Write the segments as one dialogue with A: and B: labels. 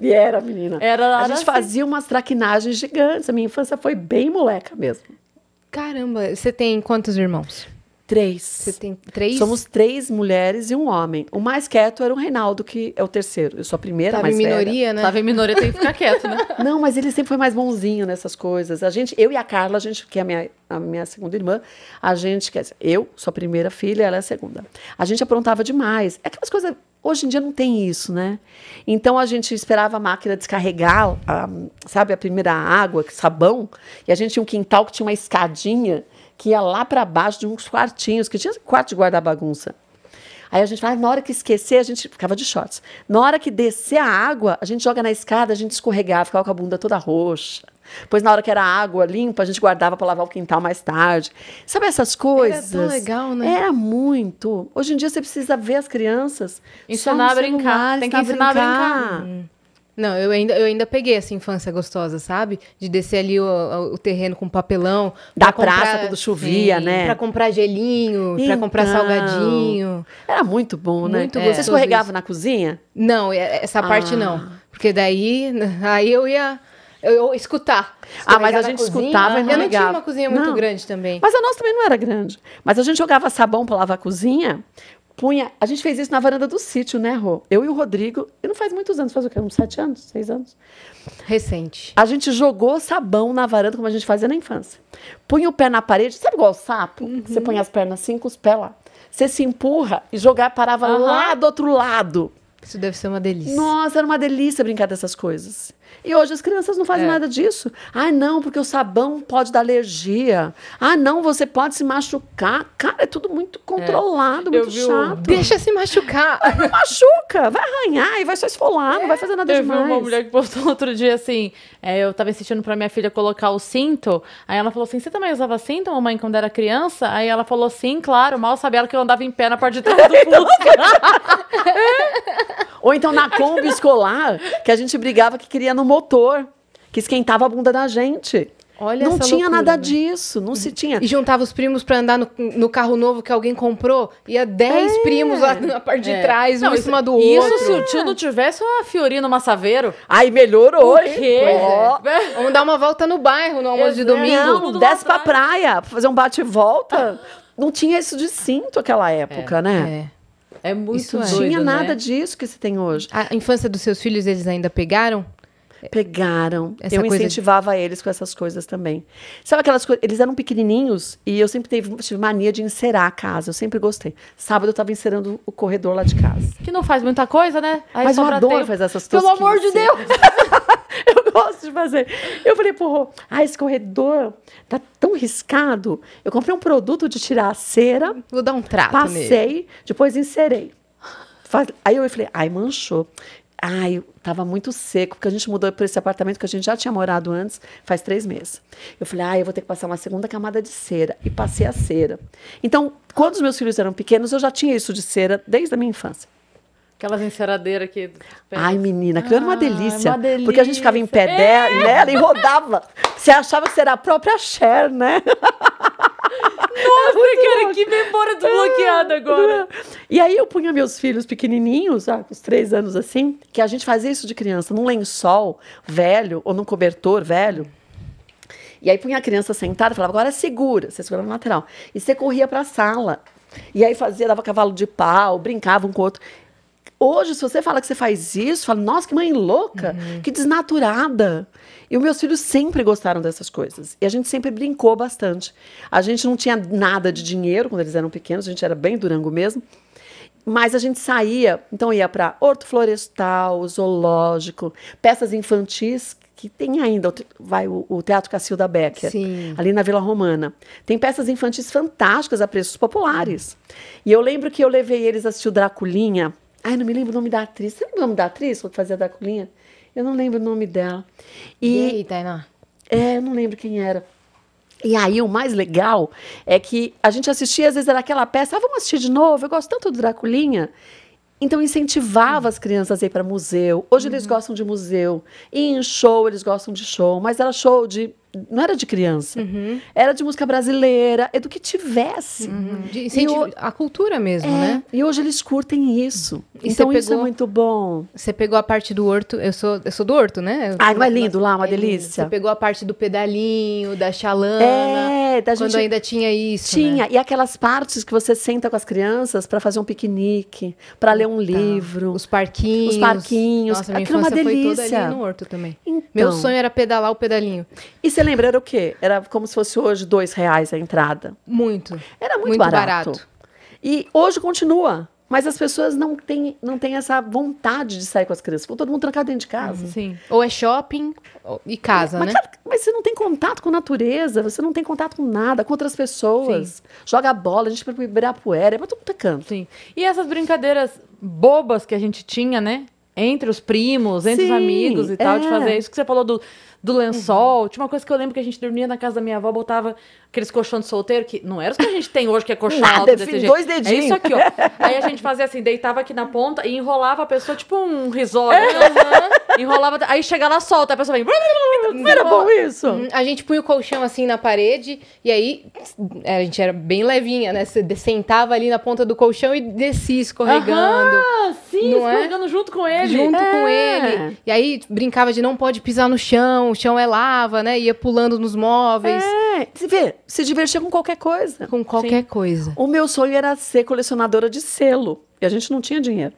A: E era, menina. Era, lá a gente assim. fazia
B: umas traquinagens gigantes. A minha infância foi bem moleca mesmo. Caramba, você tem quantos irmãos? Três. Você tem três? Somos
A: três mulheres e um homem. O mais quieto era o Reinaldo, que é o terceiro. Eu sou a primeira Tava mais em minoria, velha. né? Tava em minoria, tem que ficar quieto, né? Não, mas ele sempre foi mais bonzinho nessas coisas. A gente, eu e a Carla, a gente, que é a minha, a minha segunda irmã, a gente, quer dizer, eu sou a primeira filha, ela é a segunda. A gente aprontava demais. É aquelas coisas Hoje em dia não tem isso, né? Então a gente esperava a máquina descarregar, a, sabe, a primeira água, sabão, e a gente tinha um quintal que tinha uma escadinha que ia lá para baixo de uns quartinhos, que tinha quarto de guardar bagunça. Aí a gente fala, ah, na hora que esquecer, a gente ficava de shorts. Na hora que descer a água, a gente joga na escada, a gente escorregava, ficava com a bunda toda roxa. Pois na hora que era água limpa, a gente guardava para lavar o quintal mais tarde. Sabe essas coisas? Era tão legal, né? Era muito. Hoje em dia você precisa ver as crianças. Ensinar a brincar. Tem que ensinar a brincar. brincar. Hum.
B: Não, eu ainda, eu ainda peguei essa infância gostosa, sabe? De descer ali o, o terreno com
A: papelão. Da comprar, praça, quando chovia, sim, né? Pra
B: comprar gelinho, então, pra comprar salgadinho.
A: Era muito bom, né? Muito é. Você escorregava na cozinha?
B: Não, é, essa parte ah. não.
A: Porque daí, aí eu ia eu, escutar. Ah, mas a gente cozinha, escutava e não Eu não tinha uma cozinha muito não. grande também. Mas a nossa também não era grande. Mas a gente jogava sabão para lavar a cozinha, punha. A gente fez isso na varanda do sítio, né, Rô? Eu e o Rodrigo. E não faz muitos anos, faz o quê? Uns sete anos, seis anos? Recente. A gente jogou sabão na varanda, como a gente fazia na infância. Punha o pé na parede, sabe igual o sapo? Uhum. Você põe as pernas assim com os pés lá. Você se empurra e jogar parava uhum. lá do outro lado. Isso deve ser uma delícia. Nossa, era uma delícia brincar dessas coisas. E hoje as crianças não fazem é. nada disso. Ah, não, porque o sabão pode dar alergia. Ah, não, você pode se machucar. Cara, é tudo muito é. controlado, é. muito chato. O... Deixa se machucar. não machuca, vai arranhar e vai só esfolar, é. não vai é. fazer
C: nada eu demais. Eu vi uma mulher que postou outro dia assim, é, eu tava insistindo pra minha filha colocar o cinto, aí ela falou assim, você também usava cinto, mamãe, quando era criança? Aí ela falou, sim, claro, mal sabia ela que eu andava em pé
A: na parte de trás do Fusca. Ou então na Kombi escolar, que a gente brigava que queria no motor, que esquentava a bunda da gente. Olha não tinha loucura, nada né? disso, não se tinha. E juntava os primos para andar no, no, carro novo que alguém comprou, ia
C: 10 é. primos lá na parte de é. trás, não, um em cima do isso outro. Isso se o tio não ah. tivesse uma Fiorina
A: Massaveiro. Aí melhorou, o quê? Oh. É. Vamos dar uma volta no bairro
B: no almoço de domingo. Não, desce
A: pra praia, pra fazer um bate-volta. Ah. Não tinha isso de cinto aquela época, é, né? É. É muito Isso doido, tinha nada né? disso que se tem hoje. A infância dos seus filhos, eles ainda pegaram? Pegaram. Essa eu incentivava de... eles com essas coisas também. Sabe aquelas coisas? Eles eram pequenininhos e eu sempre teve, tive mania de encerar a casa. Eu sempre gostei. Sábado eu estava encerando o corredor lá de casa. Que não faz muita coisa, né? Aí Mas eu adoro fazer essas coisas. Pelo amor de Deus! eu gosto de fazer. Eu falei, porra, ah, esse corredor tá tão riscado. Eu comprei um produto de tirar a cera. Vou dar um trato Passei, nele. depois inserei. Aí eu falei, ai, manchou. Ai, tava muito seco, porque a gente mudou para esse apartamento que a gente já tinha morado antes, faz três meses. Eu falei, ai, eu vou ter que passar uma segunda camada de cera. E passei a cera. Então, quando os meus filhos eram pequenos, eu já tinha isso de cera desde a minha infância. Aquelas enceradeiras que. Ai, menina, aquilo ah, era uma delícia, uma delícia. Porque a gente ficava em pé é. dela né, e rodava. Você achava que era a própria Cher, né? Nossa,
C: cara, que memória desbloqueada é. agora.
A: E aí eu punha meus filhos pequenininhos, sabe, ah, uns três anos assim, que a gente fazia isso de criança, num lençol velho ou num cobertor velho. E aí punha a criança sentada e falava, agora segura. Você segura no lateral. E você corria para a sala. E aí fazia, dava cavalo de pau, brincava um com o outro. Hoje, se você fala que você faz isso, fala, nossa, que mãe louca, uhum. que desnaturada. E os meus filhos sempre gostaram dessas coisas. E a gente sempre brincou bastante. A gente não tinha nada de dinheiro quando eles eram pequenos, a gente era bem durango mesmo. Mas a gente saía, então ia para Horto Florestal, zoológico, peças infantis, que tem ainda, vai o, o Teatro Cacilda Becker, Sim. ali na Vila Romana. Tem peças infantis fantásticas a preços populares. E eu lembro que eu levei eles a assistir o Draculinha, Ai, não me lembro o nome da atriz. Você lembra o nome da atriz que fazia a Draculinha. Eu não lembro o nome dela. E, e aí, Tainá? É, eu não lembro quem era. E aí, o mais legal é que a gente assistia, às vezes era aquela peça, ah, vamos assistir de novo, eu gosto tanto do Draculinha. Então incentivava as crianças a ir para museu. Hoje uhum. eles gostam de museu. E em show eles gostam de show, mas era show de não era de criança. Uhum. Era de música brasileira, é do que tivesse. Uhum. De, o, a cultura mesmo, é, né?
B: E hoje eles curtem isso.
A: E então pegou, isso é muito
B: bom. Você pegou a parte do horto, eu sou, eu sou do horto, né? Eu, Ai, ah, não é lindo lá, uma é delícia. Você pegou a parte do pedalinho, da chalana. É, da quando ainda
A: tinha isso. Tinha, né? e aquelas partes que você senta com as crianças para fazer um piquenique, para ler um tá. livro. Os parquinhos. Os parquinhos. Nossa, minha Aquilo é uma delícia. foi toda ali no
B: horto também. Então, Meu sonho era pedalar o pedalinho.
A: E você lembra? Era o quê? Era como se fosse hoje dois reais a entrada. Muito. Era muito, muito barato. barato. E hoje continua. Mas as pessoas não têm, não têm essa vontade de sair com as crianças. Ficou todo mundo trancado dentro de casa. Uhum. Sim. Ou é shopping e casa, mas, né? mas você não tem contato com a natureza, você não tem contato com nada, com outras pessoas. Sim. Joga bola, a gente vai pro Ibirapuera, é pra todo canto. Sim. E essas brincadeiras bobas que a gente tinha, né? entre os primos, entre Sim, os amigos e tal, é. de fazer isso que
C: você falou do, do lençol. Uhum. Tinha uma coisa que eu lembro que a gente dormia na casa da minha avó, botava aqueles colchões de solteiro, que não era os que a gente tem hoje, que é colchão ah, alto desse jeito. dois dedinhos. É isso aqui, ó. Aí a gente fazia assim, deitava aqui na ponta e enrolava a pessoa, tipo um risório. Uhum. enrolava, aí chega lá, solta, a pessoa vem... Não era bom isso? Uhum. A gente punha o colchão assim
B: na parede, e aí é, a gente era bem levinha, né? Você sentava ali na ponta do colchão e descia escorregando. Ah, sim, é? escorregando é?
C: junto com ele ele. Junto é. com ele.
B: E aí tipo, brincava de não pode pisar no chão, o chão é lava, né? Ia pulando nos móveis.
A: É. vê, se divertia com qualquer coisa. Com qualquer Sim. coisa. O meu sonho era ser colecionadora de selo. E a gente não tinha dinheiro.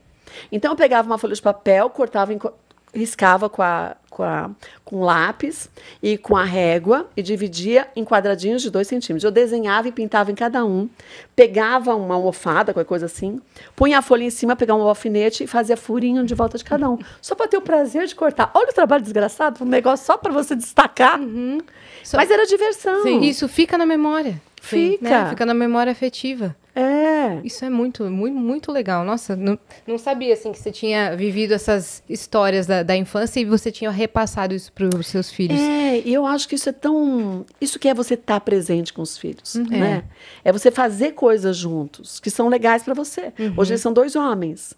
A: Então eu pegava uma folha de papel, cortava em riscava com, a, com, a, com lápis e com a régua e dividia em quadradinhos de 2 centímetros. Eu desenhava e pintava em cada um, pegava uma almofada, qualquer coisa assim, punha a folha em cima, pegava um alfinete e fazia furinho de volta de cada um, só para ter o prazer de cortar. Olha o trabalho desgraçado, um negócio só para você destacar. Uhum. Mas era diversão. Sim. Isso
B: fica na memória. Sim, fica. Né? Fica na memória afetiva. É. Isso é muito, muito, muito legal. Nossa, não, não sabia assim que você tinha vivido essas histórias da, da infância e você tinha repassado isso para os seus filhos.
A: É, e eu acho que isso é tão. Isso que é você estar tá presente com os filhos, uhum. né? É. é você fazer coisas juntos que são legais para você. Uhum. Hoje eles são dois homens.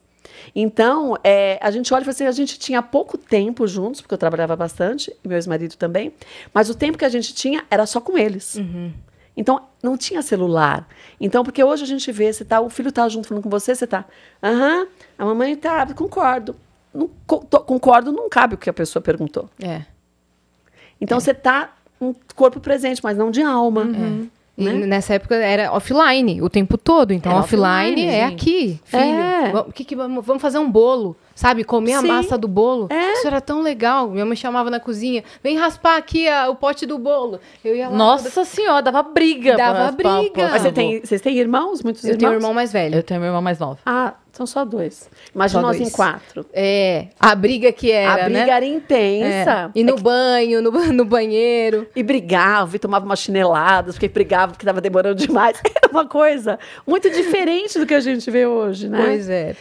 A: Então, é, a gente olha e fala assim, a gente tinha pouco tempo juntos, porque eu trabalhava bastante, meu ex-marido também, mas o tempo que a gente tinha era só com eles. Uhum. Então, não tinha celular. Então, porque hoje a gente vê, você tá, o filho tá junto falando com você, você tá, aham, a mamãe está. concordo. Não, concordo, não cabe o que a pessoa perguntou. É. Então, é. você tá um corpo presente, mas não
B: de alma. Uhum. É. Né? nessa época era offline o tempo todo. Então, era offline, offline é aqui. Filho, é. Que que, vamos fazer um bolo. Sabe, comer Sim. a massa do bolo. É. Isso era tão legal. Minha mãe chamava na cozinha, vem raspar aqui a, o pote do bolo. Eu ia lá, Nossa
A: toda... senhora, dava briga. Dava briga. Mas você tem, vocês têm irmãos? Muitos eu irmãos? Eu tenho um irmão mais velho. Eu tenho um irmão mais novo. Ah, são só dois. Imagina só nós dois. em quatro. É, a briga que era, A briga né? era intensa. É. E no é que... banho, no, no, banheiro. E brigava, e tomava umas chineladas, porque brigava porque estava demorando demais. Era uma coisa muito diferente do que a gente vê hoje, né? Pois é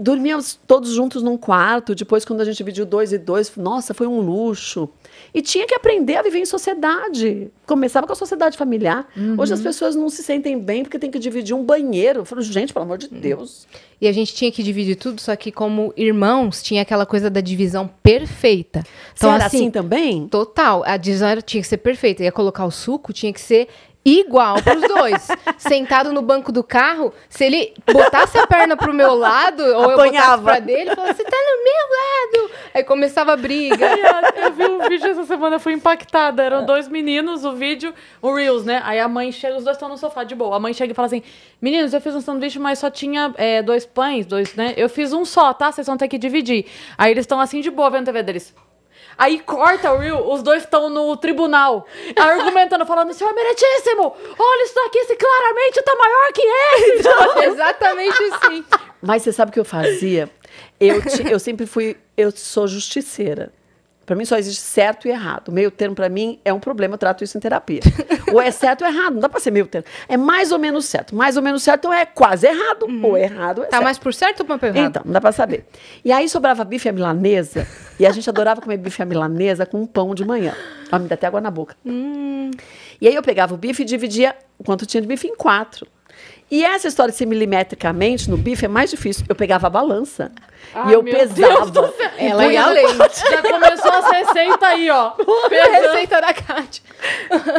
A: dormíamos todos juntos num quarto. Depois, quando a gente dividiu dois e dois, nossa, foi um luxo. E tinha que aprender a viver em sociedade. Começava com a sociedade familiar. Uhum. Hoje as pessoas não se sentem bem porque tem que dividir um banheiro. Eu falo, gente, pelo amor de uhum. Deus.
B: E a gente tinha que dividir tudo, só que como irmãos, tinha aquela coisa da divisão perfeita. Então, era assim, assim também? Total. A divisão tinha que ser perfeita. Ia colocar o suco, tinha que ser igual pros dois. Sentado no banco do carro, se ele botasse a perna pro meu lado, ou Apanhava. eu botasse pra dele, você tá no meu lado. Aí começava
C: a briga. eu vi um vídeo essa semana, fui impactada. Eram dois meninos, o vídeo, o Reels, né? Aí a mãe chega, os dois estão no sofá de boa. A mãe chega e fala assim: Meninos, eu fiz um sanduíche, mas só tinha é, dois pães, dois, né? Eu fiz um só, tá? Vocês vão ter que dividir. Aí eles estão assim de boa vendo a TV deles. Aí corta o Will, os dois estão no tribunal, argumentando, falando: Senhor é Meritíssimo, olha isso daqui, esse claramente tá maior que esse. Então, exatamente
A: assim. Mas você sabe o que eu fazia? Eu, te, eu sempre fui. Eu sou justiceira. Para mim só existe certo e errado. meio termo para mim é um problema, eu trato isso em terapia. ou é certo ou errado, não dá para ser meio termo. É mais ou menos certo. Mais ou menos certo é quase errado, uhum. ou errado é Tá certo. mais por certo ou por errado? Então, não dá para saber. E aí sobrava bife à milanesa, e a gente adorava comer bife à milanesa com um pão de manhã. Ó, me dá até água na boca.
B: Hum.
A: E aí eu pegava o bife e dividia quanto tinha de bife em quatro. E essa história de ser milimetricamente no bife é mais difícil. Eu pegava a balança ah, e eu pesava. Ela ia além. Já começou a receita
C: aí, ó. A Receita
A: da Cátia.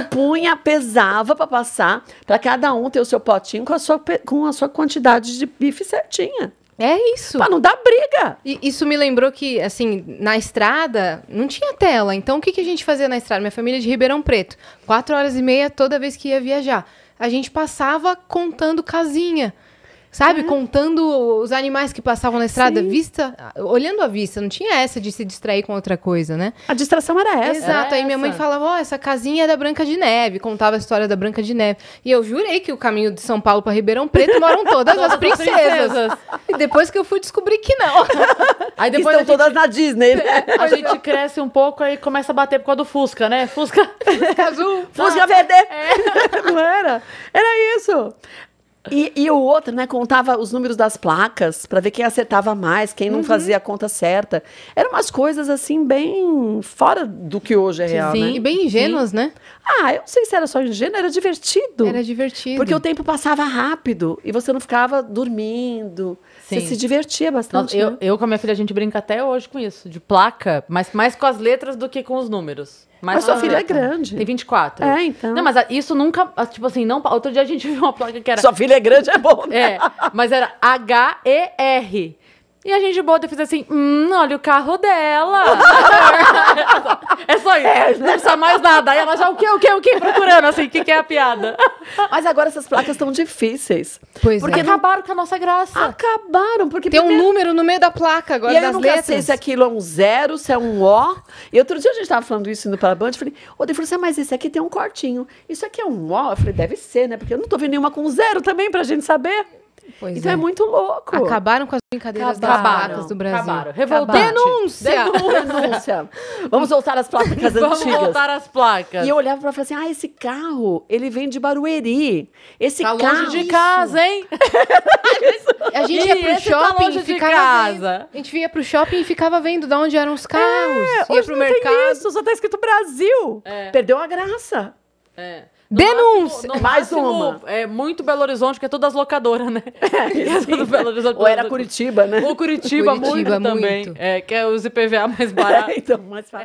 A: Punha, pesava para passar, para cada um ter o seu potinho com a sua, com a sua quantidade de bife certinha. É isso. Pra não dar briga. E isso me lembrou que, assim, na
B: estrada não tinha tela. Então, o que, que a gente fazia na estrada? Minha família é de Ribeirão Preto. Quatro horas e meia toda vez que ia viajar a gente passava contando casinha sabe? Uhum. Contando os animais que passavam na estrada, Sim. vista, olhando a vista. Não tinha essa de se distrair com outra coisa, né? A distração era essa. Exato. Era aí minha essa. mãe falava: ó, oh, essa casinha é da Branca de Neve. Contava a história da Branca de Neve. E eu jurei que o caminho de São Paulo para Ribeirão Preto moram todas as princesas. princesas.
C: E depois que eu fui descobrir que não. Aí depois Estão gente... todas na Disney, né? A gente cresce um pouco e começa a bater por causa do Fusca, né? Fusca, Fusca azul. Fusca ah, verde.
A: É. Não era? Era isso. E, e, o outro, né, contava os números das placas para ver quem acertava mais, quem não uhum. fazia a conta certa. Eram umas coisas, assim, bem fora do que hoje é real, Sim, né? e bem ingênuas, Sim. né? Ah, eu não sei se era só ingênuo, era divertido. Era divertido. Porque o tempo passava rápido e você não ficava dormindo. Sim. Você se divertia bastante. eu, né?
C: eu com a minha filha, a gente brinca até hoje com isso, de placa, mas mais com as letras do que com os números. Mas, sua ah, filha é tá. grande. Tem 24. É, então. Não, mas ah, isso nunca, ah, tipo assim, não, outro dia a gente viu uma placa que era Sua filha é grande é bom. Né? É, mas era H E R. E a gente bota e fez assim, hum, olha o carro dela.
A: é só isso. É, né? não precisa é mais nada. Aí ela já, o que, o que, o que? Procurando, assim, o que, que é a piada. Mas agora essas placas estão difíceis. Pois porque é. acabaram com a nossa graça. Acabaram, porque... Tem primeiro... um número no meio da placa agora e das eu nunca letras. sei se aquilo é um zero, se é um O. E outro dia a gente estava falando isso indo para Band, eu falei, ô, Dei, assim, ah, mas esse aqui tem um cortinho. Isso aqui é um O? Eu falei, deve ser, né? Porque eu não estou vendo nenhuma com zero também, para a gente saber. Pois então é. é. muito louco. Acabaram com as brincadeiras acabaram, do Brasil. Acabaram. Revolta. Denúncia! Denúncia! Vamos voltar às placas antigas. Vamos voltar
C: às placas. E eu
A: olhava pra falar assim, ah, esse carro, ele vem de Barueri. Esse tá carro... longe de casa, hein?
B: a gente ia pro tá shopping e ficava casa. A gente ia pro shopping e ficava vendo de onde eram os é, carros. É, ia hoje pro mercado. Tem isso,
C: só tá escrito Brasil. É. Perdeu a graça. É. Denúncia! Máximo, é Mais máximo, uma. É muito Belo Horizonte, porque é todas locadoras, né? É, é tudo Belo Horizonte. Ou era Curitiba, né? Ou Curitiba, Curitiba muito, muito, também. É, que é os IPVA mais baratos.
A: então, mais fácil.